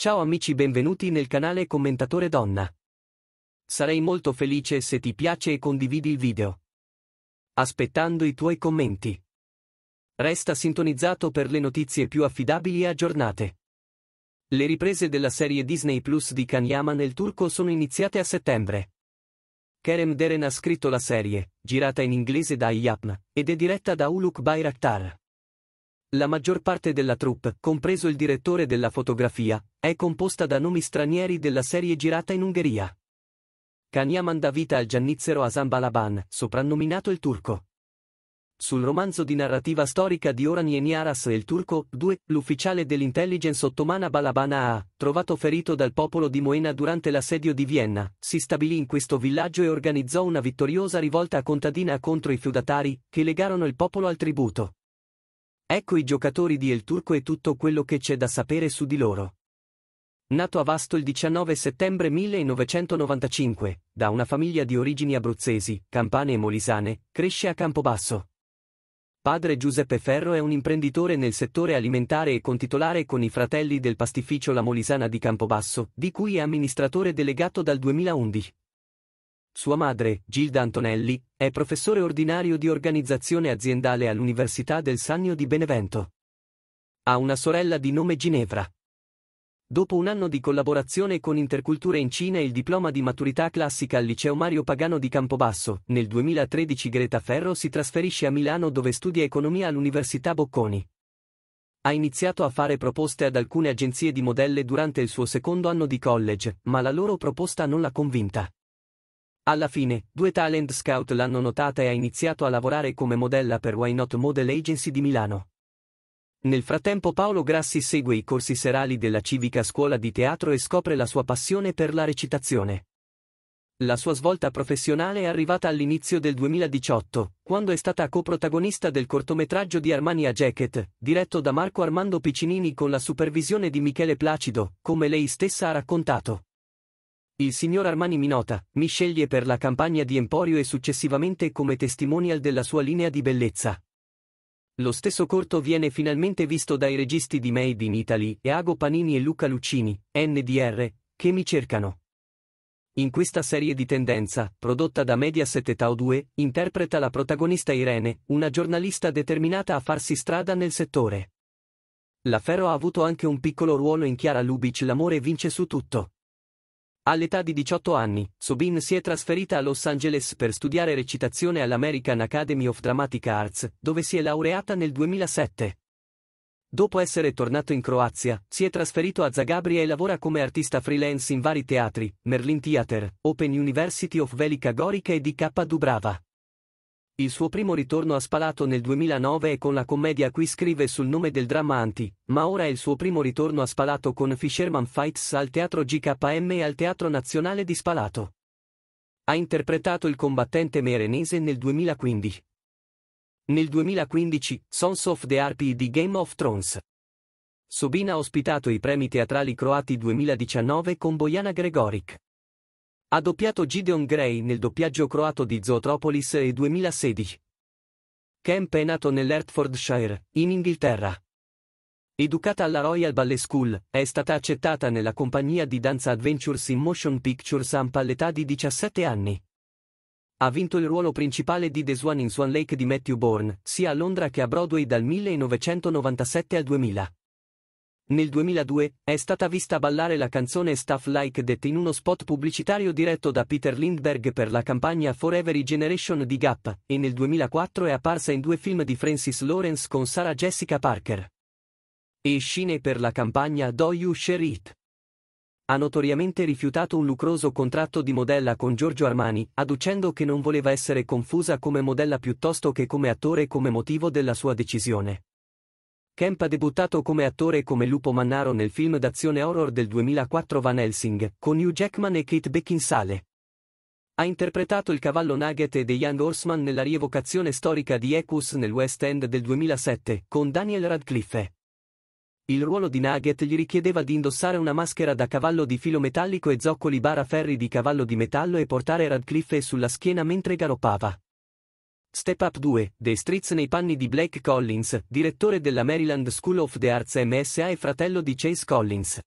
Ciao amici benvenuti nel canale Commentatore Donna. Sarei molto felice se ti piace e condividi il video. Aspettando i tuoi commenti. Resta sintonizzato per le notizie più affidabili e aggiornate. Le riprese della serie Disney Plus di Kanyama nel turco sono iniziate a settembre. Kerem Deren ha scritto la serie, girata in inglese da Iyapn, ed è diretta da Uluk Bayraktar. La maggior parte della troupe, compreso il direttore della fotografia, è composta da nomi stranieri della serie girata in Ungheria. Kaniaman dà vita al giannizzero Asan Balaban, soprannominato il Turco. Sul romanzo di narrativa storica di Oran Yeniaras e il Turco, 2, l'ufficiale dell'intelligence ottomana Balaban A, trovato ferito dal popolo di Moena durante l'assedio di Vienna, si stabilì in questo villaggio e organizzò una vittoriosa rivolta contadina contro i feudatari, che legarono il popolo al tributo. Ecco i giocatori di El Turco e tutto quello che c'è da sapere su di loro. Nato a Vasto il 19 settembre 1995, da una famiglia di origini abruzzesi, campane e molisane, cresce a Campobasso. Padre Giuseppe Ferro è un imprenditore nel settore alimentare e contitolare con i fratelli del pastificio La Molisana di Campobasso, di cui è amministratore delegato dal 2011. Sua madre, Gilda Antonelli, è professore ordinario di organizzazione aziendale all'Università del Sannio di Benevento. Ha una sorella di nome Ginevra. Dopo un anno di collaborazione con Interculture in Cina e il diploma di maturità classica al liceo Mario Pagano di Campobasso, nel 2013 Greta Ferro si trasferisce a Milano dove studia economia all'Università Bocconi. Ha iniziato a fare proposte ad alcune agenzie di modelle durante il suo secondo anno di college, ma la loro proposta non l'ha convinta. Alla fine, due talent scout l'hanno notata e ha iniziato a lavorare come modella per Why Not Model Agency di Milano. Nel frattempo Paolo Grassi segue i corsi serali della civica scuola di teatro e scopre la sua passione per la recitazione. La sua svolta professionale è arrivata all'inizio del 2018, quando è stata coprotagonista del cortometraggio di Armania Jacket, diretto da Marco Armando Piccinini con la supervisione di Michele Placido, come lei stessa ha raccontato. Il signor Armani mi nota, mi sceglie per la campagna di Emporio e successivamente come testimonial della sua linea di bellezza. Lo stesso corto viene finalmente visto dai registi di Made in Italy, Eago Panini e Luca Lucini, NDR, che mi cercano. In questa serie di tendenza, prodotta da Mediaset e Tau2, interpreta la protagonista Irene, una giornalista determinata a farsi strada nel settore. La Ferro ha avuto anche un piccolo ruolo in Chiara Lubic L'amore vince su tutto. All'età di 18 anni, Sobin si è trasferita a Los Angeles per studiare recitazione all'American Academy of Dramatic Arts, dove si è laureata nel 2007. Dopo essere tornato in Croazia, si è trasferito a Zagabria e lavora come artista freelance in vari teatri, Merlin Theater, Open University of Velika Gorica e DK Dubrava. Il suo primo ritorno a Spalato nel 2009 è con la commedia Qui scrive sul nome del dramma Anti, ma ora è il suo primo ritorno a Spalato con Fisherman Fights al Teatro GKM e al Teatro Nazionale di Spalato. Ha interpretato il combattente merenese nel 2015. Nel 2015, Sons of the Harpy di Game of Thrones. Sobina ha ospitato i premi teatrali croati 2019 con Bojana Gregoric. Ha doppiato Gideon Gray nel doppiaggio croato di Zootropolis e 2016. Kemp è nato nell'Hertfordshire, in Inghilterra. Educata alla Royal Ballet School, è stata accettata nella compagnia di danza Adventures in Motion Picture Samp all'età di 17 anni. Ha vinto il ruolo principale di The Swan in Swan Lake di Matthew Bourne, sia a Londra che a Broadway dal 1997 al 2000. Nel 2002 è stata vista ballare la canzone Stuff Like That in uno spot pubblicitario diretto da Peter Lindbergh per la campagna Forever Generation di Gap, e nel 2004 è apparsa in due film di Francis Lawrence con Sarah Jessica Parker. E scine per la campagna Do You Share It. Ha notoriamente rifiutato un lucroso contratto di modella con Giorgio Armani, adducendo che non voleva essere confusa come modella piuttosto che come attore come motivo della sua decisione. Kemp ha debuttato come attore e come Lupo Mannaro nel film d'azione horror del 2004 Van Helsing, con Hugh Jackman e Kate Beckinsale. Ha interpretato il cavallo Nugget e The Young Horseman nella rievocazione storica di Equus nel West End del 2007, con Daniel Radcliffe. Il ruolo di Nugget gli richiedeva di indossare una maschera da cavallo di filo metallico e zoccoli bara ferri di cavallo di metallo e portare Radcliffe sulla schiena mentre galoppava. Step Up 2, The Streets nei panni di Blake Collins, direttore della Maryland School of the Arts MSA e fratello di Chase Collins.